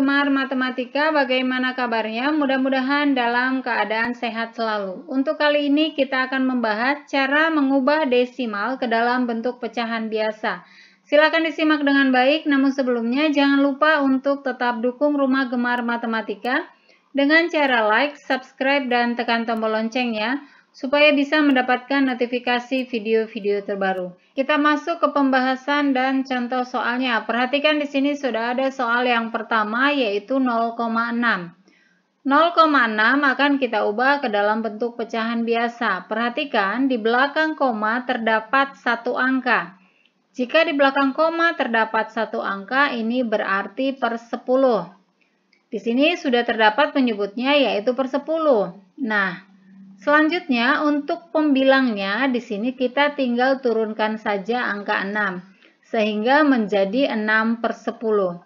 penggemar matematika, bagaimana kabarnya? Mudah-mudahan dalam keadaan sehat selalu. Untuk kali ini kita akan membahas cara mengubah desimal ke dalam bentuk pecahan biasa. Silakan disimak dengan baik, namun sebelumnya jangan lupa untuk tetap dukung Rumah Gemar Matematika dengan cara like, subscribe, dan tekan tombol loncengnya supaya bisa mendapatkan notifikasi video-video terbaru. Kita masuk ke pembahasan dan contoh soalnya. Perhatikan di sini sudah ada soal yang pertama yaitu 0,6. 0,6 akan kita ubah ke dalam bentuk pecahan biasa. Perhatikan di belakang koma terdapat satu angka. Jika di belakang koma terdapat satu angka, ini berarti per 10. Di sini sudah terdapat penyebutnya yaitu per 10. Nah, Selanjutnya, untuk pembilangnya, di sini kita tinggal turunkan saja angka 6, sehingga menjadi 6 per 10.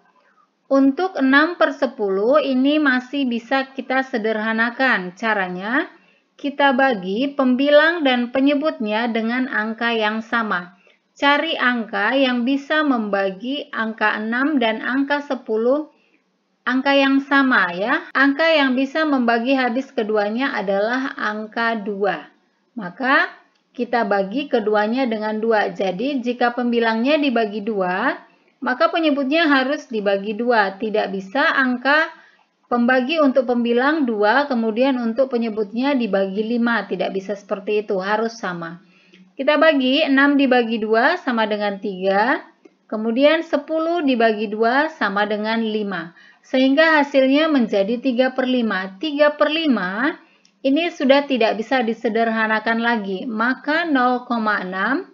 Untuk 6 per 10, ini masih bisa kita sederhanakan. Caranya, kita bagi pembilang dan penyebutnya dengan angka yang sama. Cari angka yang bisa membagi angka 6 dan angka 10 angka yang sama ya. Angka yang bisa membagi habis keduanya adalah angka 2. Maka kita bagi keduanya dengan 2. Jadi jika pembilangnya dibagi 2, maka penyebutnya harus dibagi 2. Tidak bisa angka pembagi untuk pembilang 2, kemudian untuk penyebutnya dibagi 5. Tidak bisa seperti itu, harus sama. Kita bagi 6 dibagi 2 sama dengan 3, kemudian 10 dibagi 2 sama dengan 5 sehingga hasilnya menjadi 3 per 5. 3 per 5 ini sudah tidak bisa disederhanakan lagi, maka 0,6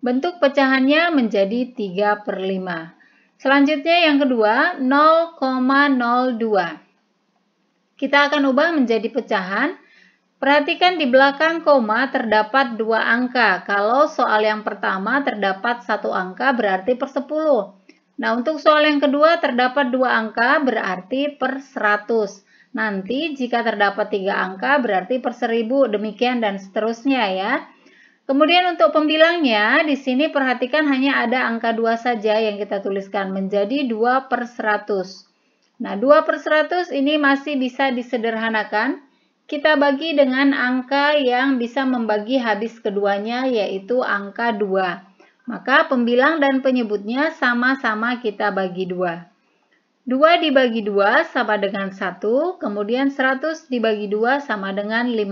bentuk pecahannya menjadi 3 per 5. Selanjutnya yang kedua, 0,02. Kita akan ubah menjadi pecahan. Perhatikan di belakang koma terdapat dua angka. Kalau soal yang pertama terdapat satu angka berarti per 10. Nah, untuk soal yang kedua terdapat dua angka berarti per 100. Nanti jika terdapat tiga angka berarti per 1000, demikian dan seterusnya ya. Kemudian untuk pembilangnya, di sini perhatikan hanya ada angka 2 saja yang kita tuliskan menjadi 2 per 100. Nah, 2 per 100 ini masih bisa disederhanakan. Kita bagi dengan angka yang bisa membagi habis keduanya yaitu angka 2. Maka pembilang dan penyebutnya sama-sama kita bagi dua. 2 dibagi 2 sama dengan 1, kemudian 100 dibagi 2 sama dengan 50.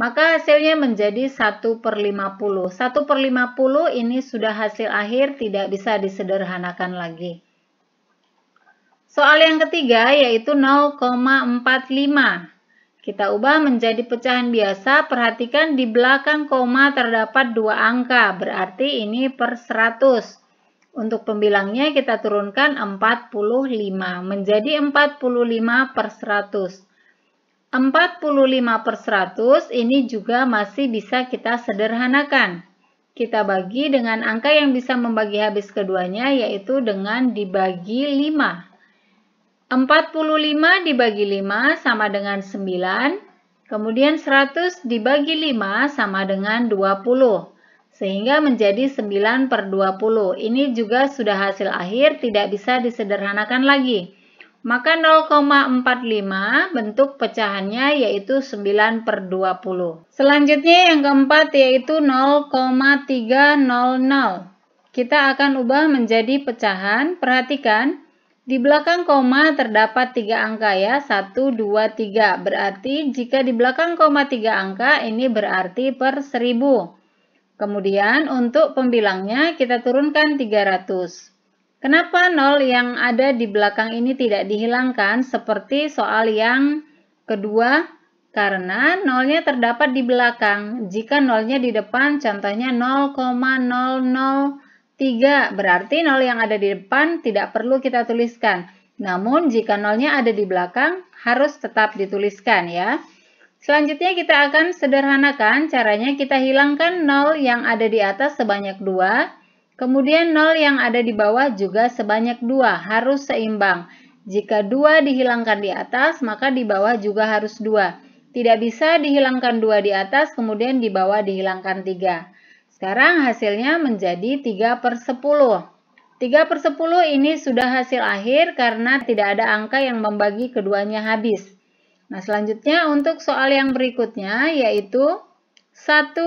Maka hasilnya menjadi 1 per 50. 1 per 50 ini sudah hasil akhir, tidak bisa disederhanakan lagi. Soal yang ketiga yaitu 0,45. Kita ubah menjadi pecahan biasa. Perhatikan di belakang koma terdapat dua angka, berarti ini per 100. Untuk pembilangnya kita turunkan 45, menjadi 45 per 100. 45 per 100 ini juga masih bisa kita sederhanakan. Kita bagi dengan angka yang bisa membagi habis keduanya, yaitu dengan dibagi 5. 45 dibagi 5 sama dengan 9, kemudian 100 dibagi 5 sama dengan 20, sehingga menjadi 9 per 20. Ini juga sudah hasil akhir, tidak bisa disederhanakan lagi. Maka 0,45 bentuk pecahannya yaitu 9 per 20. Selanjutnya yang keempat yaitu 0,300. Kita akan ubah menjadi pecahan. Perhatikan, di belakang koma terdapat tiga angka ya, 1, 2, 3. Berarti jika di belakang koma tiga angka ini berarti per seribu. Kemudian untuk pembilangnya kita turunkan 300. Kenapa nol yang ada di belakang ini tidak dihilangkan seperti soal yang kedua? Karena nolnya terdapat di belakang. Jika nolnya di depan contohnya 0,00 3. Berarti nol yang ada di depan tidak perlu kita tuliskan. Namun jika nolnya ada di belakang harus tetap dituliskan ya. Selanjutnya kita akan sederhanakan caranya kita hilangkan nol yang ada di atas sebanyak 2. Kemudian nol yang ada di bawah juga sebanyak 2 harus seimbang. Jika 2 dihilangkan di atas maka di bawah juga harus 2. Tidak bisa dihilangkan 2 di atas kemudian di bawah dihilangkan 3. Sekarang hasilnya menjadi 3 per 10. 3 per 10 ini sudah hasil akhir karena tidak ada angka yang membagi keduanya habis. Nah, selanjutnya untuk soal yang berikutnya yaitu 1,4.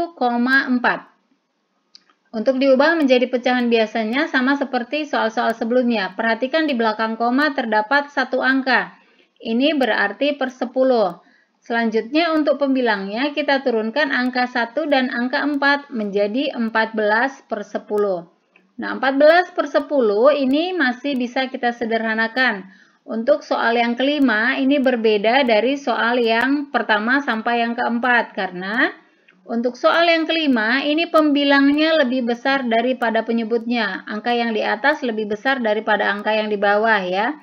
Untuk diubah menjadi pecahan biasanya sama seperti soal-soal sebelumnya. Perhatikan di belakang koma terdapat satu angka. Ini berarti per 10. Selanjutnya untuk pembilangnya kita turunkan angka 1 dan angka 4 menjadi 14 per 10. Nah 14 per 10 ini masih bisa kita sederhanakan. Untuk soal yang kelima ini berbeda dari soal yang pertama sampai yang keempat karena untuk soal yang kelima ini pembilangnya lebih besar daripada penyebutnya. Angka yang di atas lebih besar daripada angka yang di bawah ya.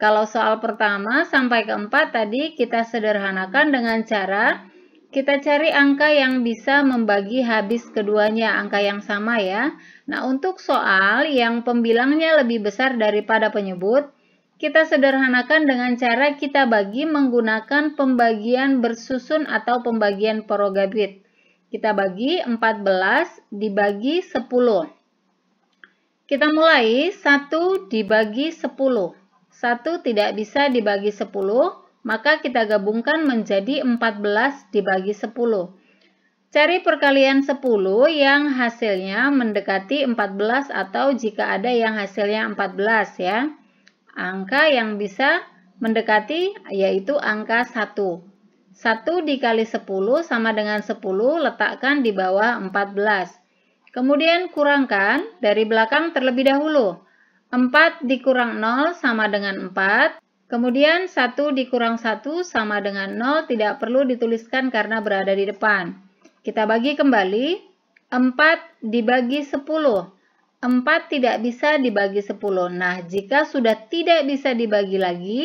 Kalau soal pertama sampai keempat tadi kita sederhanakan dengan cara kita cari angka yang bisa membagi habis keduanya, angka yang sama ya. Nah, untuk soal yang pembilangnya lebih besar daripada penyebut, kita sederhanakan dengan cara kita bagi menggunakan pembagian bersusun atau pembagian porogabit. Kita bagi 14 dibagi 10. Kita mulai 1 dibagi 10. 1 tidak bisa dibagi 10, maka kita gabungkan menjadi 14 dibagi 10. Cari perkalian 10 yang hasilnya mendekati 14 atau jika ada yang hasilnya 14 ya. Angka yang bisa mendekati yaitu angka 1. 1 dikali 10 sama dengan 10 letakkan di bawah 14. Kemudian kurangkan dari belakang terlebih dahulu. 4 dikurang 0 sama dengan 4. Kemudian 1 dikurang 1 sama dengan 0 tidak perlu dituliskan karena berada di depan. Kita bagi kembali. 4 dibagi 10. 4 tidak bisa dibagi 10. Nah, jika sudah tidak bisa dibagi lagi,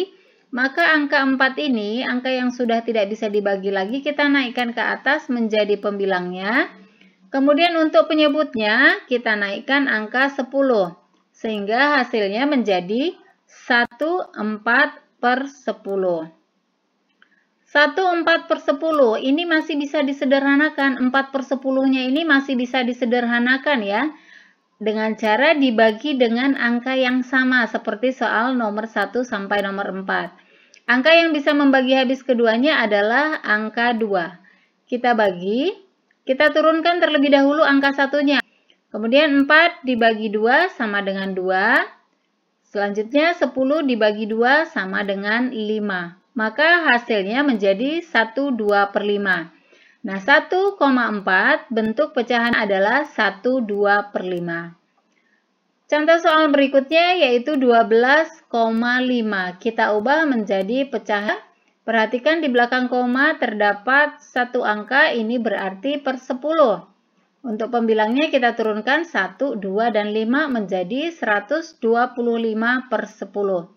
maka angka 4 ini, angka yang sudah tidak bisa dibagi lagi, kita naikkan ke atas menjadi pembilangnya. Kemudian untuk penyebutnya, kita naikkan angka 10 sehingga hasilnya menjadi 4 per 10. 4 per 10 ini masih bisa disederhanakan, 4 per 10-nya ini masih bisa disederhanakan ya, dengan cara dibagi dengan angka yang sama seperti soal nomor 1 sampai nomor 4. Angka yang bisa membagi habis keduanya adalah angka 2. Kita bagi, kita turunkan terlebih dahulu angka satunya. Kemudian 4 dibagi 2 sama dengan 2. Selanjutnya 10 dibagi 2 sama dengan 5. Maka hasilnya menjadi 1 2 per 5. Nah 1,4 bentuk pecahan adalah 1 2 per 5. Contoh soal berikutnya yaitu 12,5. Kita ubah menjadi pecahan. Perhatikan di belakang koma terdapat satu angka ini berarti per 10. Untuk pembilangnya kita turunkan 1, 2, dan 5 menjadi 125 per 10.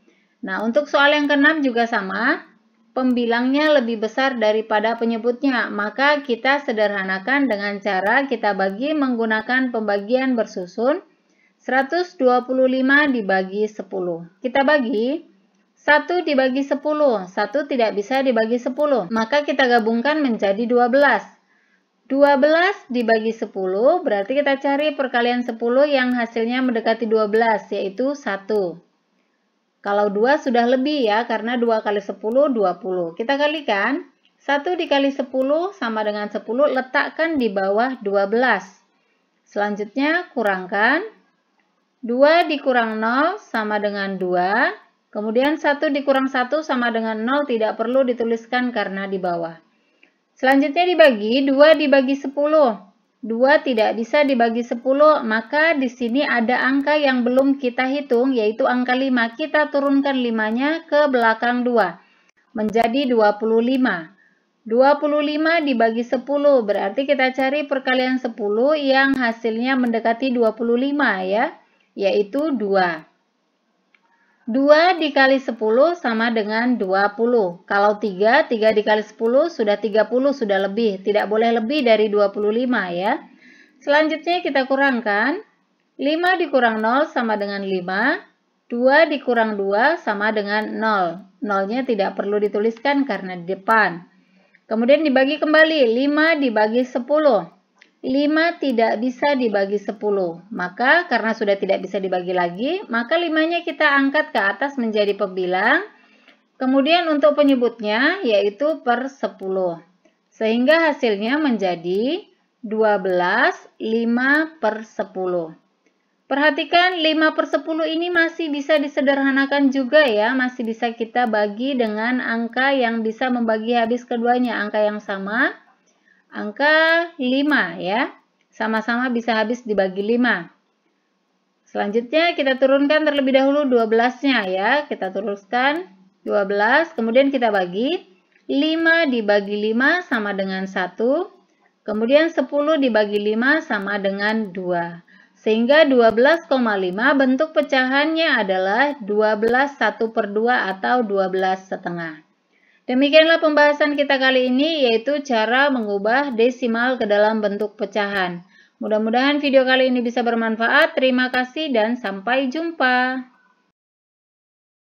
Nah, untuk soal yang keenam juga sama. Pembilangnya lebih besar daripada penyebutnya, maka kita sederhanakan dengan cara kita bagi menggunakan pembagian bersusun 125 dibagi 10. Kita bagi 1 dibagi 10, 1 tidak bisa dibagi 10, maka kita gabungkan menjadi 12. 12 dibagi 10 berarti kita cari perkalian 10 yang hasilnya mendekati 12 yaitu 1. Kalau 2 sudah lebih ya karena 2 kali 10 20. Kita kalikan 1 dikali 10 sama dengan 10 letakkan di bawah 12. Selanjutnya kurangkan 2 dikurang 0 sama dengan 2. Kemudian 1 dikurang 1 sama dengan 0 tidak perlu dituliskan karena di bawah. Selanjutnya dibagi 2 dibagi 10. 2 tidak bisa dibagi 10, maka di sini ada angka yang belum kita hitung, yaitu angka 5. Kita turunkan 5-nya ke belakang 2, menjadi 25. 25 dibagi 10, berarti kita cari perkalian 10 yang hasilnya mendekati 25 ya, yaitu 2. 2 dikali 10 sama dengan 20. Kalau 3, 3 dikali 10 sudah 30, sudah lebih. Tidak boleh lebih dari 25 ya. Selanjutnya kita kurangkan. 5 dikurang 0 sama dengan 5. 2 dikurang 2 sama dengan 0. 0-nya tidak perlu dituliskan karena di depan. Kemudian dibagi kembali. 5 dibagi 10. 5 tidak bisa dibagi 10. Maka karena sudah tidak bisa dibagi lagi, maka 5-nya kita angkat ke atas menjadi pembilang. Kemudian untuk penyebutnya yaitu per 10. Sehingga hasilnya menjadi 12, 5 per 10. Perhatikan 5 per 10 ini masih bisa disederhanakan juga ya, masih bisa kita bagi dengan angka yang bisa membagi habis keduanya, angka yang sama angka 5 ya. Sama-sama bisa habis dibagi 5. Selanjutnya kita turunkan terlebih dahulu 12-nya ya. Kita turunkan 12, kemudian kita bagi. 5 dibagi 5 sama dengan 1. Kemudian 10 dibagi 5 sama dengan 2. Sehingga 12,5 bentuk pecahannya adalah 12 1 per 2 atau 12 setengah. Demikianlah pembahasan kita kali ini yaitu cara mengubah desimal ke dalam bentuk pecahan. Mudah-mudahan video kali ini bisa bermanfaat. Terima kasih dan sampai jumpa.